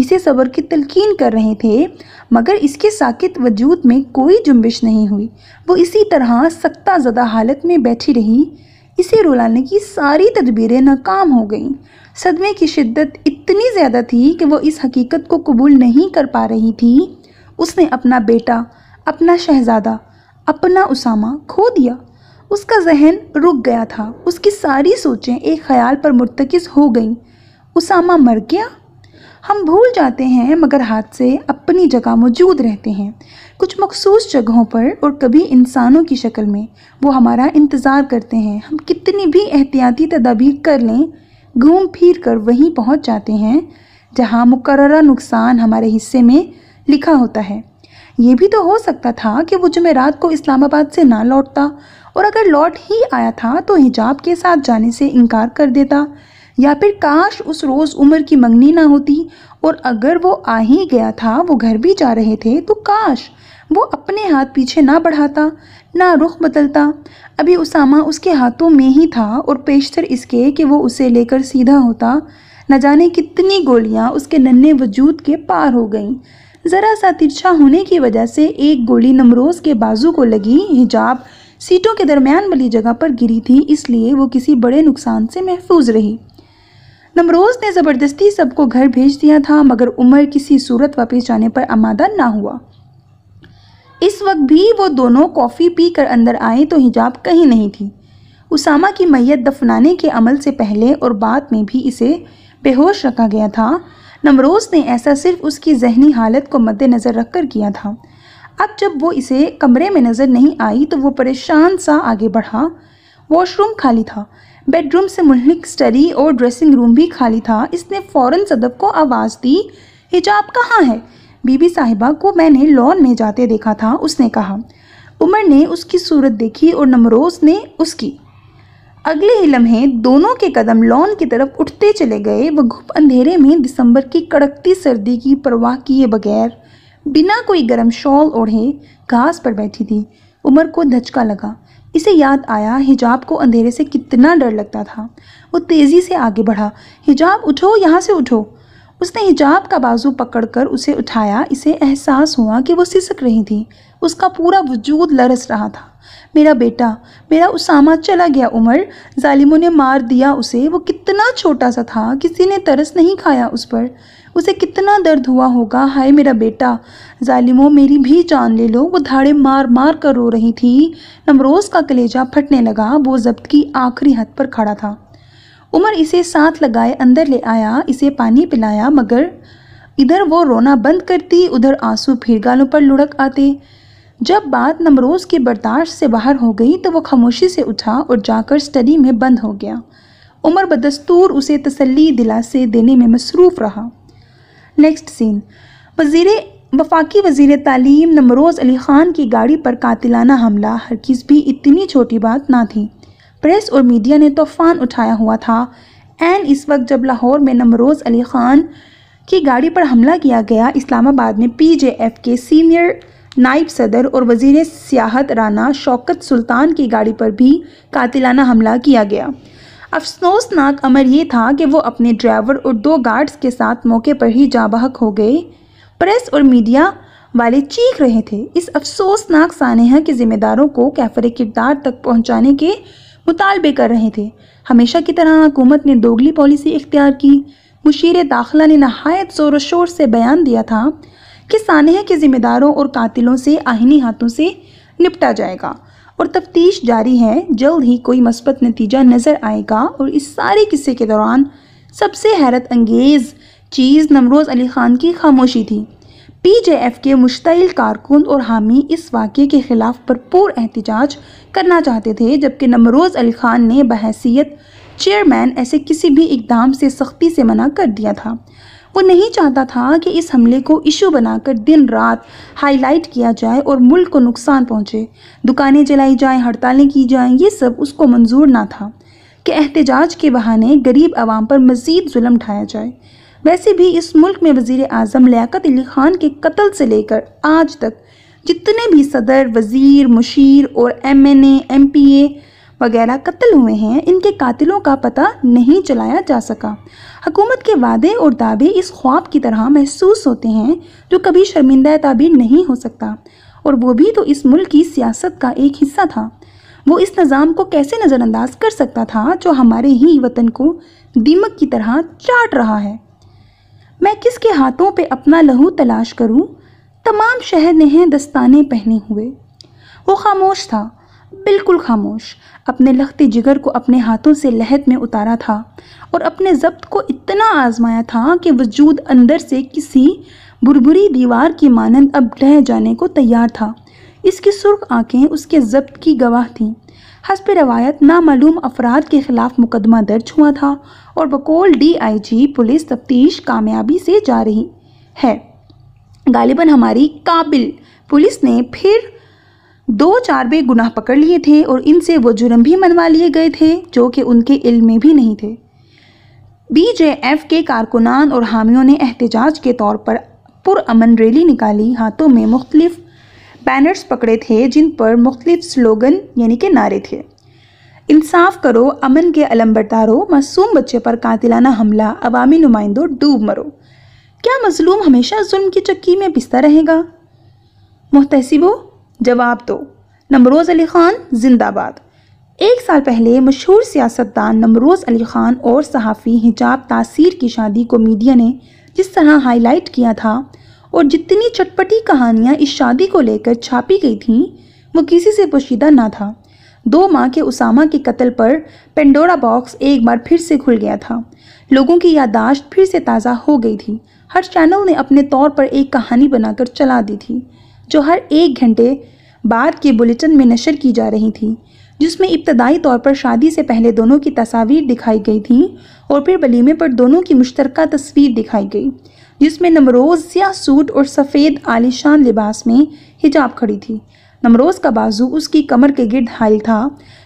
इसे सब्र की तलकिन कर रहे थे मगर इसके साकित वजूद में कोई जुम्बिश नहीं हुई वो इसी तरह सख्ता ज़दा हालत में बैठी रही इसे रुलाने की सारी तदबीरें नाकाम हो गईं सदमे की शिद्दत इतनी ज़्यादा थी कि वो इस हकीकत को कबूल नहीं कर पा रही थी उसने अपना बेटा अपना शहजादा अपना उसामा खो दिया उसका जहन रुक गया था उसकी सारी सोचें एक ख्याल पर मुर्तकस हो गईं उसामा मर गया हम भूल जाते हैं मगर हाथ से अपनी जगह मौजूद रहते हैं कुछ मखसूस जगहों पर और कभी इंसानों की शक्ल में वो हमारा इंतज़ार करते हैं हम कितनी भी एहतियाती तदाबीर कर लें घूम फिर कर वहीं पहुंच जाते हैं जहां मुकर नुकसान हमारे हिस्से में लिखा होता है ये भी तो हो सकता था कि वो रात को इस्लामाबाद से ना लौटता और अगर लौट ही आया था तो हिजाब के साथ जाने से इनकार कर देता या फिर काश उस रोज़ उम्र की मंगनी ना होती और अगर वो आ ही गया था वो घर भी जा रहे थे तो काश वो अपने हाथ पीछे ना बढ़ाता ना रुख बदलता अभी उसामा उसके हाथों में ही था और पेशतर इसके कि वो उसे लेकर सीधा होता न जाने कितनी गोलियां उसके नन्हे वजूद के पार हो गईं ज़रा सा तिरछा होने की वजह से एक गोली नमरोज़ के बाजू को लगी हिजाब सीटों के दरमियान वाली जगह पर गिरी थी इसलिए वो किसी बड़े नुकसान से महफूज रही नमरोज ने ज़बरदस्ती सबको घर भेज दिया था मगर उमर किसी सूरत वापस जाने पर आमादा ना हुआ इस वक्त भी वो दोनों कॉफ़ी पी कर अंदर आए तो हिजाब कहीं नहीं थी उसामा की मैयत दफनाने के अमल से पहले और बाद में भी इसे बेहोश रखा गया था नमरोज़ ने ऐसा सिर्फ उसकी जहनी हालत को मद्देनज़र रख कर किया था अब जब वो इसे कमरे में नज़र नहीं आई तो वो परेशान सा आगे बढ़ा वॉशरूम खाली था बेडरूम से मुनलिक स्टडी और ड्रेसिंग रूम भी खाली था इसने फ़ौरन सदब को आवाज़ दी हिजाब कहाँ है बीबी साहिबा को मैंने लॉन में जाते देखा था उसने कहा उमर ने उसकी सूरत देखी और नमरोज ने उसकी अगले ही लम्हे दोनों के कदम लॉन की तरफ उठते चले गए वह घुप अंधेरे में दिसंबर की कड़कती सर्दी की परवाह किए बगैर बिना कोई गर्म शॉल ओढ़े घास पर बैठी थी उमर को धचका लगा इसे याद आया हिजाब को अंधेरे से कितना डर लगता था वो तेज़ी से आगे बढ़ा हिजाब उठो यहाँ से उठो उसने हिजाब का बाजू पकड़कर उसे उठाया इसे एहसास हुआ कि वो सिसक रही थी उसका पूरा वजूद लरस रहा था मेरा बेटा मेरा उसामा चला गया उमर जालिमों ने मार दिया उसे वो कितना छोटा सा था किसी ने तरस नहीं खाया उस पर उसे कितना दर्द हुआ होगा हाय मेरा बेटा जालिमों मेरी भी जान ले लो वो धाड़े मार मार कर रो रही थी नमरोज़ का कलेजा फटने लगा वो जब्त की आखिरी हद पर खड़ा था उमर इसे साथ लगाए अंदर ले आया इसे पानी पिलाया मगर इधर वो रोना बंद करती उधर आंसू फिर गालों पर लुढ़क आते जब बात नमरोज़ की बर्दाश्त से बाहर हो गई तो वो खामोशी से उठा और जाकर स्टडी में बंद हो गया उमर बदस्तूर उसे तसल्ली दिलासे देने में मसरूफ़ रहा नेक्स्ट सीन वजीर वफाकी वजीर तालीम नमरोज़ अली ख़ान की गाड़ी पर कातिलाना हमला हर किस भी इतनी छोटी बात ना थी प्रेस और मीडिया ने तूफ़ान तो उठाया हुआ था एन इस वक्त जब लाहौर में नमरोज़ अली ख़ान की गाड़ी पर हमला किया गया इस्लामाबाद में पीजेएफ के सीनियर नायब सदर और वजीर सियाहत राना शौकत सुल्तान की गाड़ी पर भी कातिलाना हमला किया गया अफसोसनाक अमर ये था कि वो अपने ड्राइवर और दो गार्ड्स के साथ मौके पर ही जाबहक हो गए प्रेस और मीडिया वाले चीख रहे थे इस अफसोसनाक सानहा के जिम्मेदारों को कैफर किरदार तक पहुंचाने के मुतालबे कर रहे थे हमेशा की तरह हुकूमत ने दोगली पॉलिसी इख्तियार की मुशीर दाखिला ने नहायत ज़ोर शोर से बयान दिया था कि सानहा के जिम्मेदारों और कातिलों से आहनी हाथों से निपटा जाएगा और तफ्तीश जारी है जल्द ही कोई मस्बत नतीजा नज़र आएगा और इस सारे किस्से के दौरान सबसे हैरत अंगेज़ चीज़ नमरोज़ अली ख़ान की खामोशी थी पी जे एफ के मुश्तिल कारकुन और हामी इस वाक़े के ख़िलाफ़ भरपूर एहतजाज करना चाहते थे जबकि नमरोज़ अली ख़ान ने बहसीत चेयरमैन ऐसे किसी भी इकदाम से सख्ती से मना कर दिया था वो नहीं चाहता था कि इस हमले को इशू बनाकर दिन रात हाईलाइट किया जाए और मुल्क को नुकसान पहुंचे दुकानें जलाई जाएं हड़तालें की जाएं ये सब उसको मंजूर ना था कि एहतजाज के बहाने गरीब आवाम पर मज़ीद जुल्म ढाया जाए वैसे भी इस मुल्क में वज़ी अजम लियाकत अली ख़ान के कत्ल से लेकर आज तक जितने भी सदर वज़ीर मुशीर और M N M P A वगैरह कत्ल हुए हैं इनके कातिलों का पता नहीं चलाया जा सका हुकूमत के वादे और दावे इस ख्वाब की तरह महसूस होते हैं जो कभी शर्मिंदा ताबीर नहीं हो सकता और वो भी तो इस मुल्क की सियासत का एक हिस्सा था वो इस निज़ाम को कैसे नज़रअंदाज कर सकता था जो हमारे ही वतन को दीमक की तरह चाट रहा है मैं किसके हाथों पे अपना लहू तलाश करूं? तमाम शहर ने हैं दस्ताने पहने हुए वो खामोश था बिल्कुल खामोश अपने लखते जिगर को अपने हाथों से लहत में उतारा था और अपने जब्त को इतना आजमाया था कि वजूद अंदर से किसी बुरबुरी दीवार की मानंद अब ढह जाने को तैयार था इसकी सुर्ख आंखें उसके जब्त की गवाह थीं हसब रवायत नामालूम अफराद के खिलाफ मुकदमा दर्ज हुआ था और आई डीआईजी पुलिस तफ्तीश कामयाबी से जा रही है गालिबा हमारी काबिल पुलिस ने फिर दो चार बे गुनाह पकड़ लिए थे और इनसे वो जुर्म भी मनवा लिए गए थे जो कि उनके इल्म में भी नहीं थे बीजेएफ के कारकुनान और हामियों ने एहतजाज के तौर पर पुरअमन रैली निकाली हाथों में मुख्तलिफ बैनर्स पकड़े थे जिन पर मुख्तलिफ स्लोगन यानी कि नारे थे इंसाफ करो अमन के अलम्बरदारो मासूम बच्चे पर कातिलाना हमला अवामी नुमाइंदों डूब मरो क्या मजलूम हमेशा जुल्म की चक्की में पिसता रहेगा मोहतसिबो जवाब दो नमरोज़ अली ख़ान जिंदाबाद एक साल पहले मशहूर सियासतदान नमरोज़ अली ख़ान और सहाफ़ी हिजाब तासीर की शादी को मीडिया ने जिस तरह हाईलाइट किया था और जितनी चटपटी कहानियाँ इस शादी को लेकर छापी गई थीं वो किसी से पोशीदा ना था दो माह के उसामा के कत्ल पर पेंडोरा बॉक्स एक बार फिर से खुल गया था लोगों की यादाश्त फिर से ताज़ा हो गई थी हर चैनल ने अपने तौर पर एक कहानी बनाकर चला दी थी जो हर एक घंटे बाद के बुलेटिन में नशर की जा रही थी जिसमें इब्तदाई तौर पर शादी से पहले दोनों की तस्वीर दिखाई गई थी और फिर वलीमे पर दोनों की मुश्तरक तस्वीर दिखाई गई जिसमें नमरोज़ सिया सूट और सफ़ेद आलिशान लिबास में हिजाब खड़ी थी नमरोज़ का बाजू उसकी कमर के गिर्द हाइल था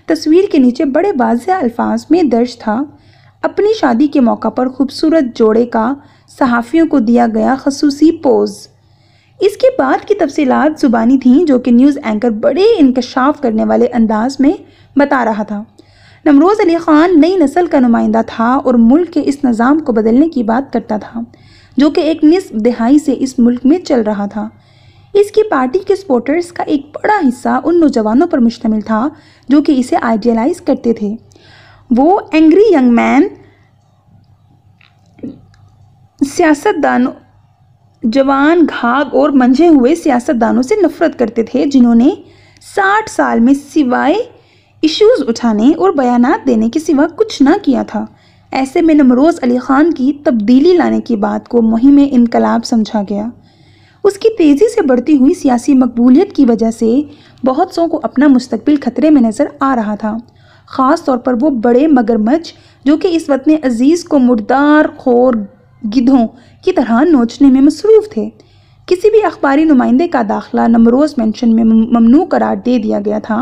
तस्वीर के नीचे बड़े वाज अल्फाज में दर्ज था अपनी शादी के मौका पर खूबसूरत जोड़े का सहाफ़ियों को दिया गया खसूसी पोज़ इसके बाद की तफसीलात ज़ुबानी थी जो कि न्यूज़ एंकर बड़े इंकशाफ करने वाले अंदाज में बता रहा था नमरोज़ अली ख़ान नई नस्ल का नुमाइंदा था और मुल्क के इस निज़ाम को बदलने की बात करता था जो कि एक निसब दहाई से इस मुल्क में चल रहा था इसकी पार्टी के सपोर्टर्स का एक बड़ा हिस्सा उन नौजवानों पर मुश्तमिल था जो कि इसे आइडियलाइज करते थे वो एंग्री यंग मैन सियासतदानों जवान घाघ और मंझे हुए सियासतदानों से नफरत करते थे जिन्होंने 60 साल में सिवाय इश्यूज उठाने और बयान देने के सिवा कुछ ना किया था ऐसे में नमरोज़ अली ख़ान की तब्दीली लाने की बात को मुहिम इनकलाब समझा गया उसकी तेज़ी से बढ़ती हुई सियासी मकबूलियत की वजह से बहुत सौ को अपना मुस्तबिल ख़तरे में नज़र आ रहा था ख़ास तौर पर वो बड़े मगरमच्छ जो कि इस वतन अजीज़ को मुर्दार खोर गिधों की तरह नोचने में मसरूफ़ थे किसी भी अखबारी नुमाइंदे का दाखला नमरोज़ मेंशन में ममनू करार दे दिया गया था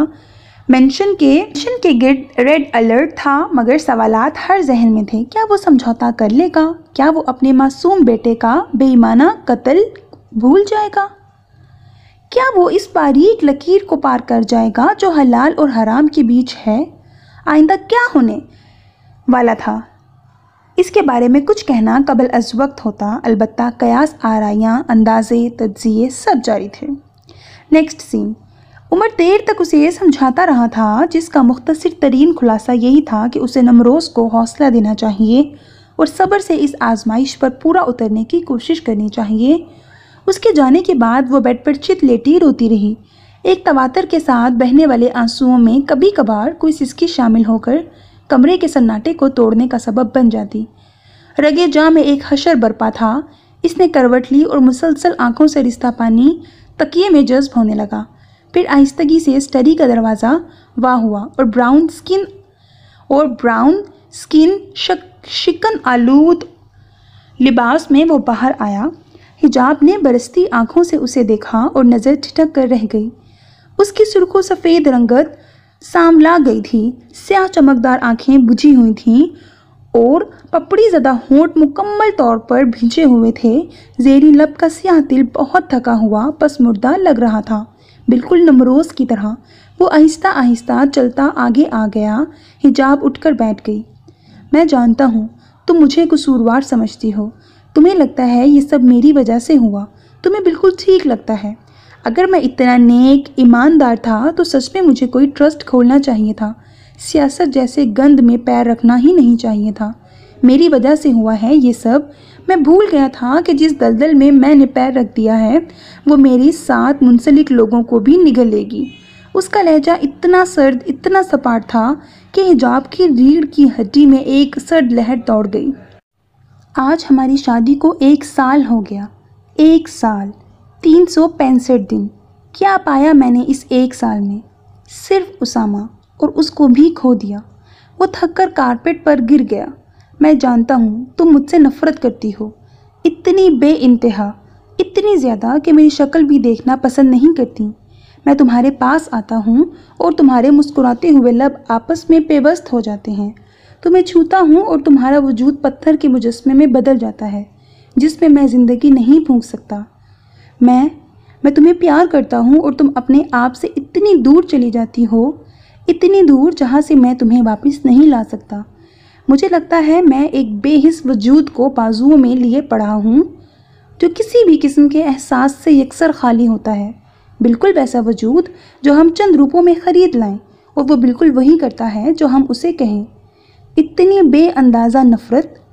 मेंशन के मेंशन के गिर्द रेड अलर्ट था मगर सवालात हर जहन में थे क्या वो समझौता कर लेगा क्या वो अपने मासूम बेटे का बेईमाना कत्ल भूल जाएगा क्या वो इस बारीक लकीर को पार कर जाएगा जो हलाल और हराम के बीच है आइंदा क्या होने वाला था इसके बारे में कुछ कहना कबल अज वक्त होता अलबत् कयास आरायाँ अंदाजे तजिए सब जारी थे नेक्स्ट सीन उमर देर तक उसे ये समझाता रहा था जिसका मुख्तर तरीन खुलासा यही था कि उसे नमरोज़ को हौसला देना चाहिए और सब्र से इस आजमाइश पर पूरा उतरने की कोशिश करनी चाहिए उसके जाने के बाद वो बेड पर चित लेटी रोती रही एक तवातर के साथ बहने वाले आंसुओं में कभी कभार कोई सिसकी शामिल होकर कमरे के सन्नाटे को तोड़ने का सबब बन जाती रगे जा में एक हशर बरपा था इसने करवट ली और मुसलसल आंखों से रिश्ता पानी तकिए में जज्ब होने लगा फिर आहिस्तगी से स्टडी का दरवाज़ा वाह हुआ और ब्राउन स्किन और ब्राउन स्किन शिकन आलूद लिबास में वो बाहर आया हिजाब ने बरसती आंखों से उसे देखा और नज़र ठिठक कर रह गई उसकी सुर्खो सफ़ेद रंगत सांवला गई थी स्याह चमकदार आंखें बुझी हुई थीं और पपड़ी ज़दा होंठ मुकम्मल तौर पर भिजे हुए थे जेरी लब का स्याह तिल बहुत थका हुआ पसमुर्दा लग रहा था बिल्कुल नमरोज की तरह वो आहिस्ता आहिस्ता चलता आगे आ गया हिजाब उठकर बैठ गई मैं जानता हूँ तुम मुझे कसूरवार समझती हो तुम्हें लगता है ये सब मेरी वजह से हुआ तुम्हें बिल्कुल ठीक लगता है अगर मैं इतना नेक ईमानदार था तो सच में मुझे कोई ट्रस्ट खोलना चाहिए था सियासत जैसे गंद में पैर रखना ही नहीं चाहिए था मेरी वजह से हुआ है ये सब मैं भूल गया था कि जिस दलदल में मैंने पैर रख दिया है वो मेरी साथ मुंसलिक लोगों को भी निगल लेगी उसका लहजा इतना सर्द इतना सपाट था कि हिजाब की रीढ़ की हड्डी में एक सर्द लहर दौड़ गई आज हमारी शादी को एक साल हो गया एक साल तीन सौ पैंसठ दिन क्या पाया मैंने इस एक साल में सिर्फ उसामा और उसको भी खो दिया वो थक कर कारपेट पर गिर गया मैं जानता हूँ तुम मुझसे नफ़रत करती हो इतनी बे इंतहा इतनी ज़्यादा कि मेरी शक्ल भी देखना पसंद नहीं करती मैं तुम्हारे पास आता हूँ और तुम्हारे मुस्कुराते हुए लब आपस में पेवस्त हो जाते हैं तुम्हें छूता हूँ और तुम्हारा वजूद पत्थर के मुजस्मे में बदल जाता है जिसमें मैं ज़िंदगी नहीं फूँक सकता मैं मैं तुम्हें प्यार करता हूँ और तुम अपने आप से इतनी दूर चली जाती हो इतनी दूर जहाँ से मैं तुम्हें वापस नहीं ला सकता मुझे लगता है मैं एक बेहिस वजूद को बाजुओं में लिए पड़ा हूँ जो किसी भी किस्म के एहसास से यकसर खाली होता है बिल्कुल वैसा वजूद जो हम चंद रूपों में ख़रीद लाएं और वो बिल्कुल वही करता है जो हम उसे कहें इतनी बेअंदाज़ा नफ़रत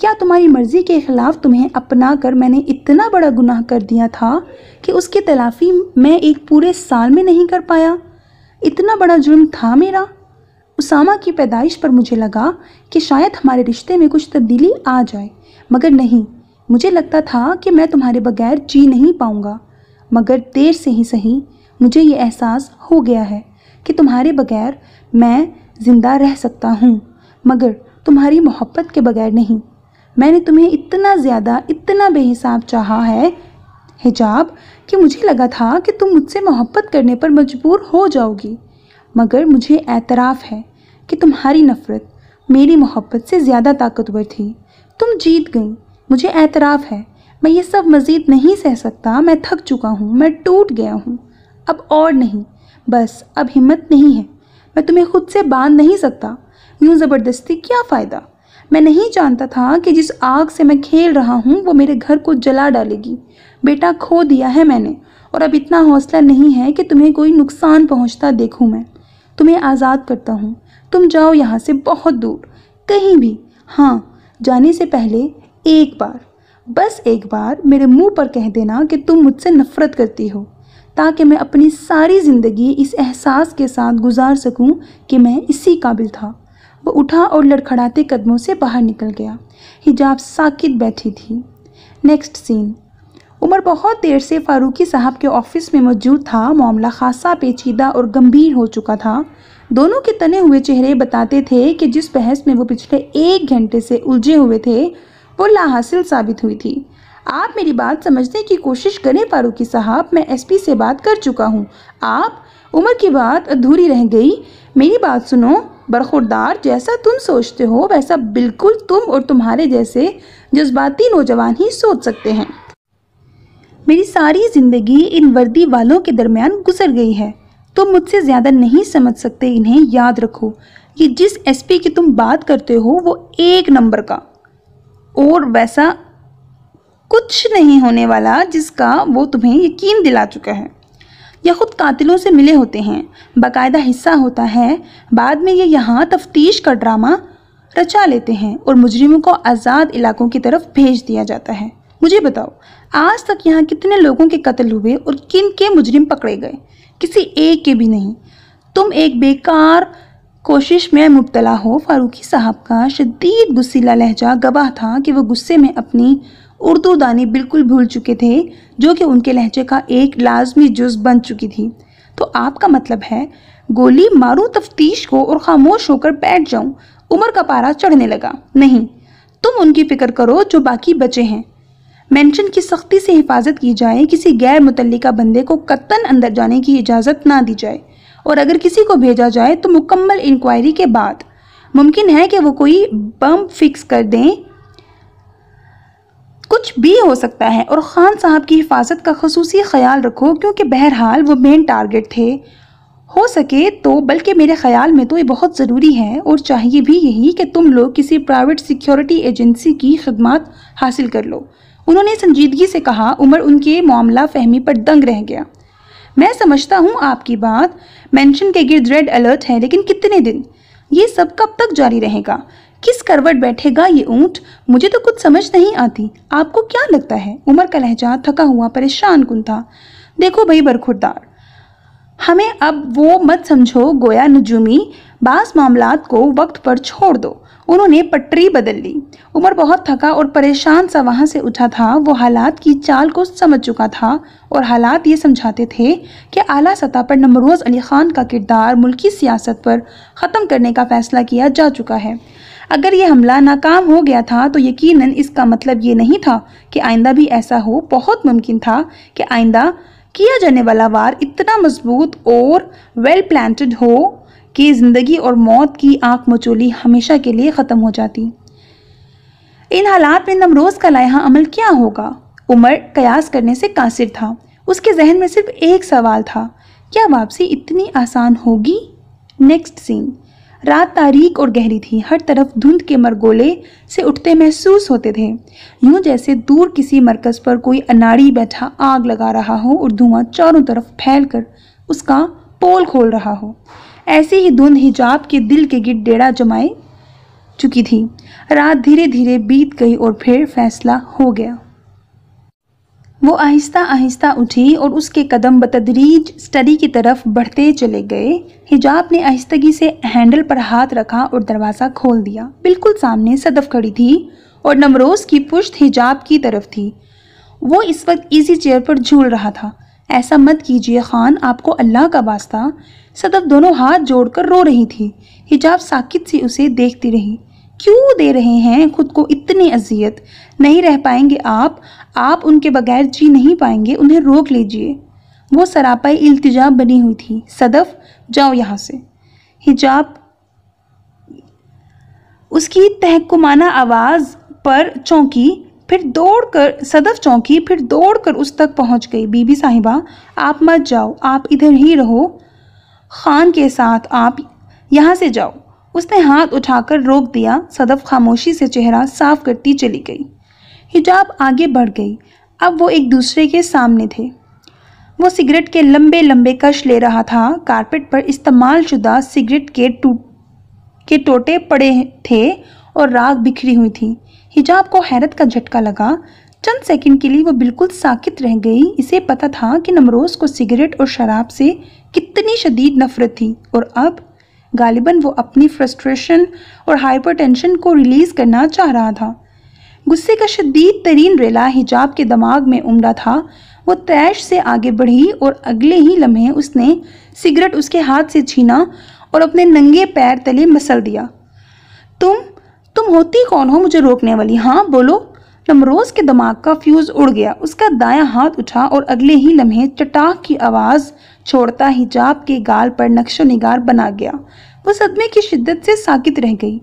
क्या तुम्हारी मर्ज़ी के ख़िलाफ़ तुम्हें अपना कर मैंने इतना बड़ा गुनाह कर दिया था कि उसकी तलाफ़ी मैं एक पूरे साल में नहीं कर पाया इतना बड़ा जुर्म था मेरा उसामा की पैदाइश पर मुझे लगा कि शायद हमारे रिश्ते में कुछ तब्दीली आ जाए मगर नहीं मुझे लगता था कि मैं तुम्हारे बगैर जी नहीं पाऊँगा मगर देर से ही सही मुझे ये एहसास हो गया है कि तुम्हारे बगैर मैं ज़िंदा रह सकता हूँ मगर तुम्हारी मोहब्बत के बगैर नहीं मैंने तुम्हें इतना ज़्यादा इतना बेहिसाब चाहा है हिजाब कि मुझे लगा था कि तुम मुझसे मोहब्बत करने पर मजबूर हो जाओगी मगर मुझे एतराफ़ है कि तुम्हारी नफ़रत मेरी मोहब्बत से ज़्यादा ताकतवर थी तुम जीत गई मुझे एतराफ़ है मैं ये सब मज़ीद नहीं सह सकता मैं थक चुका हूँ मैं टूट गया हूँ अब और नहीं बस अब हिम्मत नहीं है मैं तुम्हें खुद से बांध नहीं सकता यूँ ज़बरदस्ती क्या फ़ायदा मैं नहीं जानता था कि जिस आग से मैं खेल रहा हूँ वो मेरे घर को जला डालेगी बेटा खो दिया है मैंने और अब इतना हौसला नहीं है कि तुम्हें कोई नुकसान पहुँचता देखूँ मैं तुम्हें आज़ाद करता हूँ तुम जाओ यहाँ से बहुत दूर कहीं भी हाँ जाने से पहले एक बार बस एक बार मेरे मुंह पर कह देना कि तुम मुझसे नफ़रत करती हो ताकि मैं अपनी सारी ज़िंदगी इस एहसास के साथ गुजार सकूं कि मैं इसी काबिल था वो उठा और लड़खड़ाते कदमों से बाहर निकल गया हिजाब साकित बैठी थी नेक्स्ट सीन उमर बहुत देर से फारूकी साहब के ऑफिस में मौजूद था मामला खासा पेचीदा और गंभीर हो चुका था दोनों के तने हुए चेहरे बताते थे कि जिस बहस में वो पिछले एक घंटे से उलझे हुए थे वो लाहासिल साबित हुई थी आप मेरी बात समझने की कोशिश करें फारूकी साहब मैं एसपी से बात कर चुका हूँ आप उमर की बात अधूरी रह गई मेरी बात सुनो बरखुरदार जैसा तुम सोचते हो वैसा बिल्कुल तुम और तुम्हारे जैसे जज्बाती नौजवान ही सोच सकते हैं मेरी सारी ज़िंदगी इन वर्दी वालों के दरमियान गुजर गई है तुम मुझसे ज़्यादा नहीं समझ सकते इन्हें याद रखो कि जिस एसपी की तुम बात करते हो वो एक नंबर का और वैसा कुछ नहीं होने वाला जिसका वो तुम्हें यकीन दिला चुका है या खुद कातिलों से मिले होते हैं बाकायदा हिस्सा होता है बाद में ये यहाँ तफ्तीश का ड्रामा रचा लेते हैं और मुजरिमों को आज़ाद इलाकों की तरफ भेज दिया जाता है मुझे बताओ आज तक यहाँ कितने लोगों के कत्ल हुए और किन के मुजरिम पकड़े गए किसी एक के भी नहीं तुम एक बेकार कोशिश में मुबतला हो फारूकी साहब का शदीद गुस्सीला लहजा गवाह था कि वह गुस्से में अपनी उर्दू दानी बिल्कुल भूल चुके थे जो कि उनके लहजे का एक लाजमी जुज बन चुकी थी तो आपका मतलब है गोली मारूं तफ्तीश को और खामोश होकर बैठ जाऊं उमर का पारा चढ़ने लगा नहीं तुम उनकी फ़िक्र करो जो बाकी बचे हैं मेंशन की सख्ती से हिफाजत की जाए किसी गैर मुतलका बंदे को कत्तन अंदर जाने की इजाज़त ना दी जाए और अगर किसी को भेजा जाए तो मुकम्मल इंक्वायरी के बाद मुमकिन है कि वो कोई बम फिक्स कर दें कुछ भी हो सकता है और ख़ान साहब की हिफाजत का खसूस ख्याल रखो क्योंकि बहरहाल वो मेन टारगेट थे हो सके तो बल्कि मेरे ख्याल में तो ये बहुत ज़रूरी है और चाहिए भी यही कि तुम लोग किसी प्राइवेट सिक्योरिटी एजेंसी की खदमात हासिल कर लो उन्होंने संजीदगी से कहा उमर उनके मामला फहमी पर दंग रह गया मैं समझता हूँ आपकी बात मेंशन के गिर्द रेड अलर्ट है लेकिन कितने दिन ये सब कब तक जारी रहेगा किस करवट बैठेगा ये ऊंट मुझे तो कुछ समझ नहीं आती आपको क्या लगता है उमर का लहजा थका हुआ परेशान कुन था देखो भाई बरखुरदार हमें अब वो मत समझो गोया नजूमी बास मामलात को वक्त पर छोड़ दो उन्होंने पटरी बदल ली उमर बहुत थका और परेशान सा वहाँ से उठा था वो हालात की चाल को समझ चुका था और हालात ये समझाते थे कि आला सतह पर नमरोज़ अली ख़ान का किरदार मुल्की सियासत पर ख़त्म करने का फ़ैसला किया जा चुका है अगर ये हमला नाकाम हो गया था तो यकीनन इसका मतलब ये नहीं था कि आइंदा भी ऐसा हो बहुत मुमकिन था कि आइंदा किया जाने वाला वार इतना मजबूत और वेल प्लांटेड हो कि ज़िंदगी और मौत की आँख मचोली हमेशा के लिए ख़त्म हो जाती इन हालात में नमरोज़ का लाहा अमल क्या होगा उमर कयास करने से कासिर था उसके जहन में सिर्फ एक सवाल था क्या वापसी इतनी आसान होगी नेक्स्ट सीन रात तारीख और गहरी थी हर तरफ धुंध के मरगोले से उठते महसूस होते थे यूं जैसे दूर किसी मरकज पर कोई अनाड़ी बैठा आग लगा रहा हो और धुआं चारों तरफ फैल कर उसका पोल खोल रहा हो ऐसी ही धुंध हिजाब के दिल के गिर डेड़ा जमाए चुकी थी रात धीरे धीरे बीत गई और फिर फैसला हो गया वो आहिस्ता आहिस्ता उठी और उसके कदम बतदरीज स्टडी की तरफ बढ़ते चले गए हिजाब ने आहिस्तगी से हैंडल पर हाथ रखा और दरवाज़ा खोल दिया बिल्कुल सामने सदफ खड़ी थी और नमरोज़ की पुश्त हिजाब की तरफ थी वो इस वक्त ईजी चेयर पर झूल रहा था ऐसा मत कीजिए खान आपको अल्लाह का वास्ता सदफ दोनों हाथ जोड़कर रो रही थी हिजाब साकित से उसे देखती रही क्यों दे रहे हैं खुद को इतनी अजियत नहीं रह पाएंगे आप आप उनके बगैर जी नहीं पाएंगे उन्हें रोक लीजिए वो सरापाई इल्तिजा बनी हुई थी सदफ जाओ यहाँ से हिजाब उसकी तहकुमाना आवाज़ पर चौंकी फिर दौड़कर सदफ चौंकी फिर दौड़कर उस तक पहुँच गई बीबी साहिबा आप मत जाओ आप इधर ही रहो खान के साथ आप यहाँ से जाओ उसने हाथ उठाकर रोक दिया सदफ खामोशी से चेहरा साफ करती चली गई हिजाब आगे बढ़ गई अब वो एक दूसरे के सामने थे वो सिगरेट के लंबे लंबे कश ले रहा था कारपेट पर इस्तेमाल शुदा सिगरेट के टूट के टोटे पड़े थे और राग बिखरी हुई थी हिजाब को हैरत का झटका लगा चंद सेकंड के लिए वो बिल्कुल साकित रह गई इसे पता था कि नमरोज़ को सिगरेट और शराब से कितनी शदीद नफरत थी और अब गालिबन वो अपनी फ्रस्ट्रेशन और हाइपरटेंशन को रिलीज़ करना चाह रहा था गुस्से का शदीद तरीन रेला हिजाब के दिमाग में उमड़ा था वो तैश से आगे बढ़ी और अगले ही लम्हे उसने सिगरेट उसके हाथ से छीना और अपने नंगे पैर तले मसल दिया तुम तुम होती कौन हो मुझे रोकने वाली हाँ बोलो नमरोज़ के दिमाग का फ्यूज़ उड़ गया उसका दायां हाथ उठा और अगले ही लम्हे चटाक की आवाज़ छोड़ता हिजाब के गाल पर नक्शो निगार बना गया वो सदमे की शिद्दत से साकित रह गई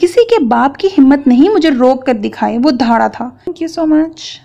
किसी के बाप की हिम्मत नहीं मुझे रोक कर दिखाए वो धाड़ा था थैंक यू सो मच